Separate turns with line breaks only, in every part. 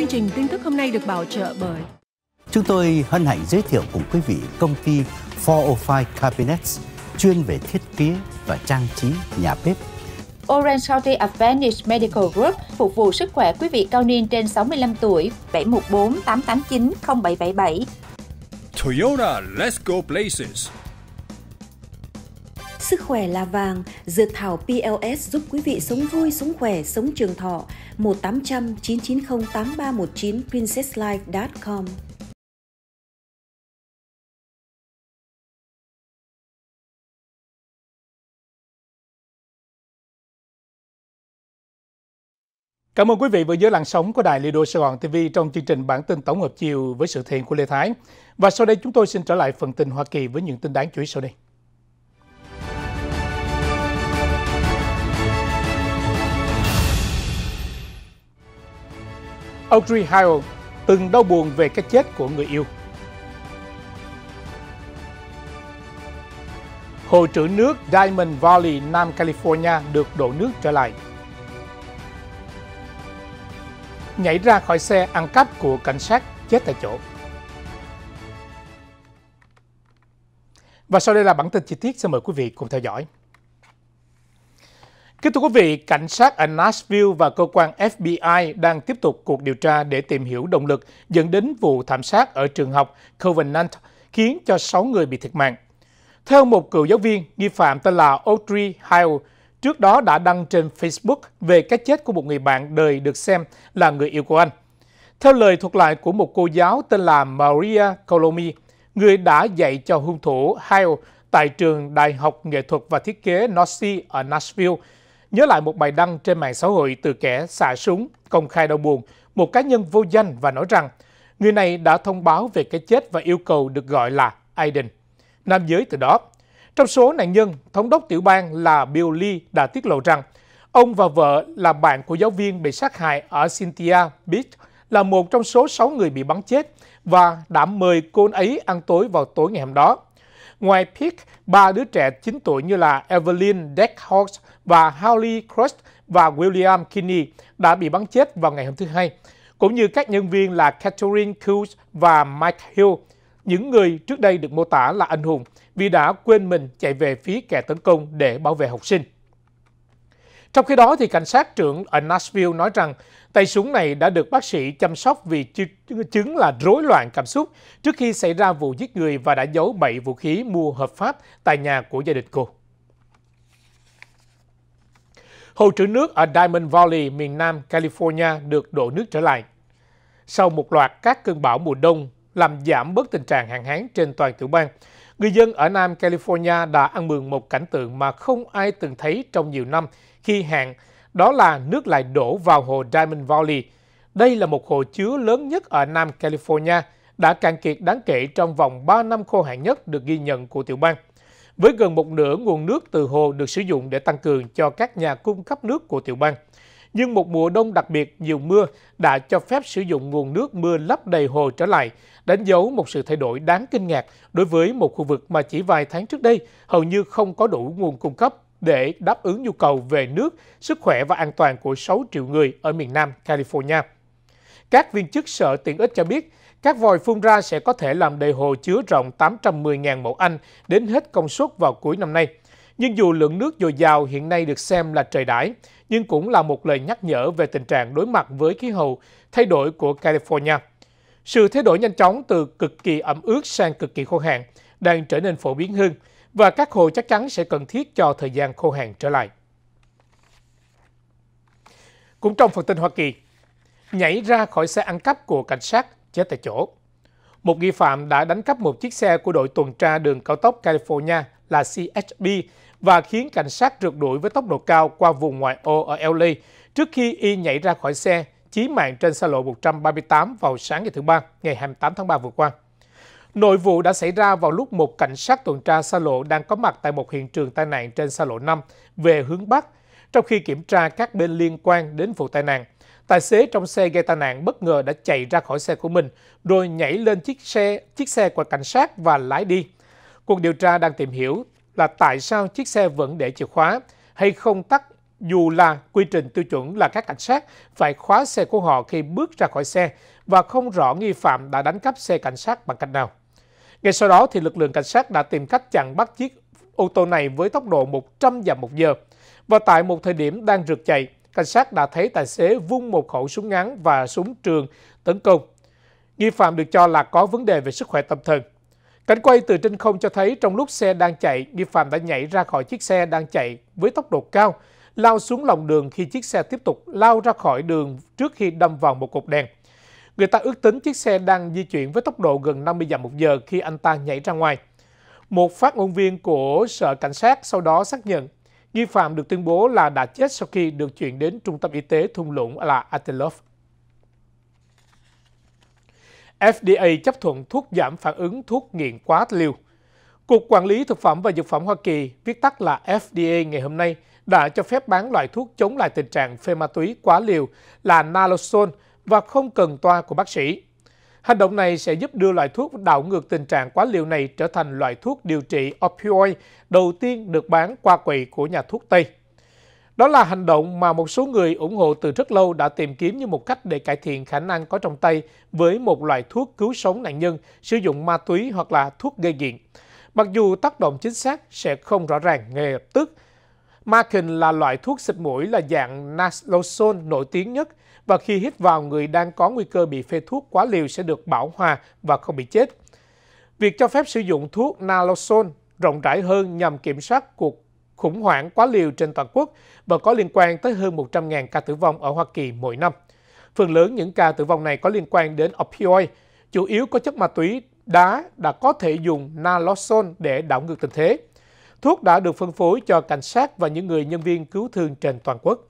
Chương trình tin tức hôm nay được bảo trợ bởi Chúng tôi hân hạnh giới thiệu cùng quý vị công ty 405 Cabinets chuyên về thiết kế và trang trí nhà bếp. Orange County Advantage Medical Group phục vụ sức khỏe quý vị cao niên trên 65 tuổi 714 889 0777. Toyota Let's Go Places Sức khỏe là vàng, dược thảo PLS giúp quý vị sống vui, sống khỏe, sống trường thọ. 1800 990 8319 princesslife.com Cảm ơn quý vị vừa dưới làn sóng của Đài Lido Sài Gòn TV trong chương trình bản tin tổng hợp chiều với sự thiện của Lê Thái. Và sau đây chúng tôi xin trở lại phần tin Hoa Kỳ với những tin đáng chú ý sau đây. Audrey Hale từng đau buồn về cái chết của người yêu. Hồ trữ nước Diamond Valley, Nam California được đổ nước trở lại. Nhảy ra khỏi xe ăn cắp của cảnh sát chết tại chỗ. Và sau đây là bản tin chi tiết, xin mời quý vị cùng theo dõi. Kính thưa quý vị, cảnh sát ở Nashville và cơ quan FBI đang tiếp tục cuộc điều tra để tìm hiểu động lực dẫn đến vụ thảm sát ở trường học Covenant khiến cho 6 người bị thiệt mạng. Theo một cựu giáo viên, nghi phạm tên là Audrey Hale trước đó đã đăng trên Facebook về cái chết của một người bạn đời được xem là người yêu của anh. Theo lời thuật lại của một cô giáo tên là Maria Colomi, người đã dạy cho hung thủ Hale tại trường Đại học Nghệ thuật và Thiết kế Norsi ở Nashville, Nhớ lại một bài đăng trên mạng xã hội từ kẻ xả súng công khai đau buồn, một cá nhân vô danh và nói rằng người này đã thông báo về cái chết và yêu cầu được gọi là Aiden, nam giới từ đó. Trong số nạn nhân, thống đốc tiểu bang là Bill Lee đã tiết lộ rằng ông và vợ là bạn của giáo viên bị sát hại ở Cynthia Beach là một trong số 6 người bị bắn chết và đã mời cô ấy ăn tối vào tối ngày hôm đó. Ngoài Pick, ba đứa trẻ 9 tuổi như là Evelyn Deckhouse và Howley Crust và William Kinney đã bị bắn chết vào ngày hôm thứ Hai, cũng như các nhân viên là Catherine Coles và Mike Hill, những người trước đây được mô tả là anh hùng vì đã quên mình chạy về phía kẻ tấn công để bảo vệ học sinh. Trong khi đó, thì cảnh sát trưởng ở Nashville nói rằng tay súng này đã được bác sĩ chăm sóc vì chứng là rối loạn cảm xúc trước khi xảy ra vụ giết người và đã giấu bảy vũ khí mua hợp pháp tại nhà của gia đình cô. Hồ trữ nước ở Diamond Valley, miền nam California được đổ nước trở lại. Sau một loạt các cơn bão mùa đông làm giảm bớt tình trạng hạn hán trên toàn tiểu bang, người dân ở Nam California đã ăn mừng một cảnh tượng mà không ai từng thấy trong nhiều năm khi hạn, đó là nước lại đổ vào hồ Diamond Valley. Đây là một hồ chứa lớn nhất ở Nam California, đã cạn kiệt đáng kể trong vòng 3 năm khô hạn nhất được ghi nhận của tiểu bang. Với gần một nửa nguồn nước từ hồ được sử dụng để tăng cường cho các nhà cung cấp nước của tiểu bang. Nhưng một mùa đông đặc biệt nhiều mưa đã cho phép sử dụng nguồn nước mưa lấp đầy hồ trở lại, đánh dấu một sự thay đổi đáng kinh ngạc đối với một khu vực mà chỉ vài tháng trước đây hầu như không có đủ nguồn cung cấp để đáp ứng nhu cầu về nước, sức khỏe và an toàn của 6 triệu người ở miền Nam California. Các viên chức sở tiện ích cho biết, các vòi phun ra sẽ có thể làm đầy hồ chứa rộng 810.000 mẫu Anh đến hết công suất vào cuối năm nay. Nhưng dù lượng nước dồi dào hiện nay được xem là trời đãi, nhưng cũng là một lời nhắc nhở về tình trạng đối mặt với khí hậu thay đổi của California. Sự thay đổi nhanh chóng từ cực kỳ ẩm ướt sang cực kỳ khô hạn đang trở nên phổ biến hơn – và các hồ chắc chắn sẽ cần thiết cho thời gian khô hạn trở lại. Cũng trong phần tin Hoa Kỳ, nhảy ra khỏi xe ăn cắp của cảnh sát chết tại chỗ. Một nghi phạm đã đánh cắp một chiếc xe của đội tuần tra đường cao tốc California là CHB và khiến cảnh sát rượt đuổi với tốc độ cao qua vùng ngoại ô ở LA trước khi y nhảy ra khỏi xe, chí mạng trên xa lộ 138 vào sáng ngày thứ Ba, ngày 28 tháng 3 vừa qua. Nội vụ đã xảy ra vào lúc một cảnh sát tuần tra xa lộ đang có mặt tại một hiện trường tai nạn trên xa lộ 5 về hướng Bắc, trong khi kiểm tra các bên liên quan đến vụ tai nạn. Tài xế trong xe gây tai nạn bất ngờ đã chạy ra khỏi xe của mình, rồi nhảy lên chiếc xe chiếc xe của cảnh sát và lái đi. Cuộc điều tra đang tìm hiểu là tại sao chiếc xe vẫn để chìa khóa hay không tắt dù là quy trình tiêu chuẩn là các cảnh sát phải khóa xe của họ khi bước ra khỏi xe và không rõ nghi phạm đã đánh cắp xe cảnh sát bằng cách nào. Ngay sau đó, thì lực lượng cảnh sát đã tìm cách chặn bắt chiếc ô tô này với tốc độ 100 dặm một giờ. Và tại một thời điểm đang rượt chạy, cảnh sát đã thấy tài xế vung một khẩu súng ngắn và súng trường tấn công. Nghi phạm được cho là có vấn đề về sức khỏe tâm thần. Cảnh quay từ trên không cho thấy trong lúc xe đang chạy, nghi phạm đã nhảy ra khỏi chiếc xe đang chạy với tốc độ cao, lao xuống lòng đường khi chiếc xe tiếp tục lao ra khỏi đường trước khi đâm vào một cột đèn. Người ta ước tính chiếc xe đang di chuyển với tốc độ gần 50 dặm một giờ khi anh ta nhảy ra ngoài. Một phát ngôn viên của sở cảnh sát sau đó xác nhận nghi phạm được tuyên bố là đã chết sau khi được chuyển đến trung tâm y tế thung lũng là Atelov. FDA chấp thuận thuốc giảm phản ứng thuốc nghiện quá liều. Cục Quản lý Thực phẩm và Dược phẩm Hoa Kỳ, viết tắt là FDA ngày hôm nay, đã cho phép bán loại thuốc chống lại tình trạng phê ma túy quá liều là naloxone và không cần toa của bác sĩ. Hành động này sẽ giúp đưa loại thuốc đảo ngược tình trạng quá liều này trở thành loại thuốc điều trị opioid đầu tiên được bán qua quầy của nhà thuốc Tây. Đó là hành động mà một số người ủng hộ từ rất lâu đã tìm kiếm như một cách để cải thiện khả năng có trong tay với một loại thuốc cứu sống nạn nhân sử dụng ma túy hoặc là thuốc gây nghiện. Mặc dù tác động chính xác sẽ không rõ ràng ngay lập tức, Markin là loại thuốc xịt mũi là dạng naloxone nổi tiếng nhất và khi hít vào người đang có nguy cơ bị phê thuốc quá liều sẽ được bảo hòa và không bị chết. Việc cho phép sử dụng thuốc naloxone rộng rãi hơn nhằm kiểm soát cuộc khủng hoảng quá liều trên toàn quốc và có liên quan tới hơn 100.000 ca tử vong ở Hoa Kỳ mỗi năm. Phần lớn những ca tử vong này có liên quan đến opioid, chủ yếu có chất ma túy đá đã có thể dùng naloxone để đảo ngược tình thế. Thuốc đã được phân phối cho cảnh sát và những người nhân viên cứu thương trên toàn quốc.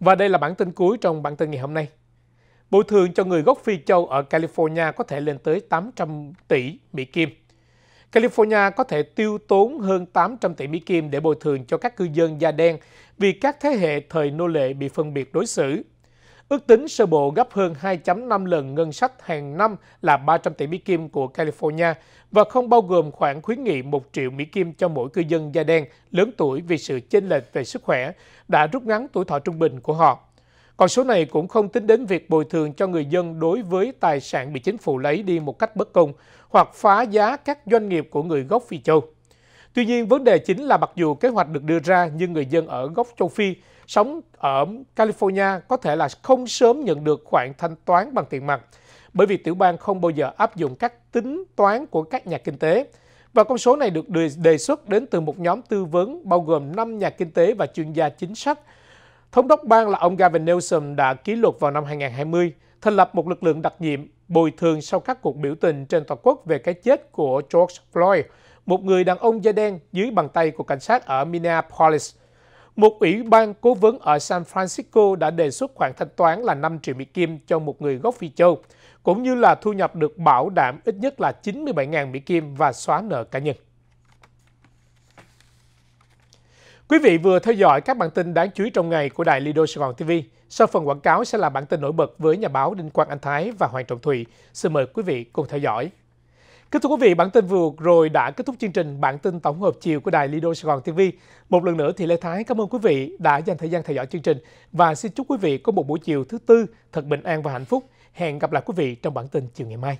Và đây là bản tin cuối trong bản tin ngày hôm nay. Bồi thường cho người gốc Phi Châu ở California có thể lên tới 800 tỷ Mỹ Kim. California có thể tiêu tốn hơn 800 tỷ Mỹ Kim để bồi thường cho các cư dân da đen vì các thế hệ thời nô lệ bị phân biệt đối xử. Ước tính sơ bộ gấp hơn 2.5 lần ngân sách hàng năm là 300 tỷ Mỹ Kim của California và không bao gồm khoản khuyến nghị 1 triệu Mỹ Kim cho mỗi cư dân da đen lớn tuổi vì sự chênh lệch về sức khỏe đã rút ngắn tuổi thọ trung bình của họ. Còn số này cũng không tính đến việc bồi thường cho người dân đối với tài sản bị chính phủ lấy đi một cách bất công hoặc phá giá các doanh nghiệp của người gốc Phi Châu. Tuy nhiên, vấn đề chính là mặc dù kế hoạch được đưa ra nhưng người dân ở gốc châu Phi sống ở California có thể là không sớm nhận được khoản thanh toán bằng tiền mặt bởi vì tiểu bang không bao giờ áp dụng các tính toán của các nhà kinh tế. Và con số này được đề xuất đến từ một nhóm tư vấn bao gồm 5 nhà kinh tế và chuyên gia chính sách. Thống đốc bang là ông Gavin Newsom đã ký luật vào năm 2020, thành lập một lực lượng đặc nhiệm bồi thường sau các cuộc biểu tình trên toàn quốc về cái chết của George Floyd, một người đàn ông da đen dưới bàn tay của cảnh sát ở Minneapolis. Một ủy ban cố vấn ở San Francisco đã đề xuất khoản thanh toán là 5 triệu Mỹ Kim cho một người gốc Phi Châu cũng như là thu nhập được bảo đảm ít nhất là 97.000 Mỹ Kim và xóa nợ cá nhân. Quý vị vừa theo dõi các bản tin đáng chú ý trong ngày của đài Lido Sài Gòn TV. Sau phần quảng cáo sẽ là bản tin nổi bật với nhà báo Đinh Quang Anh Thái và Hoàng Trọng Thủy. Xin mời quý vị cùng theo dõi. Kính thưa quý vị, bản tin vừa rồi đã kết thúc chương trình bản tin tổng hợp chiều của đài Lido Sài Gòn TV. Một lần nữa thì Lê Thái cảm ơn quý vị đã dành thời gian theo dõi chương trình và xin chúc quý vị có một buổi chiều thứ tư thật bình an và hạnh phúc. Hẹn gặp lại quý vị trong bản tin chiều ngày mai.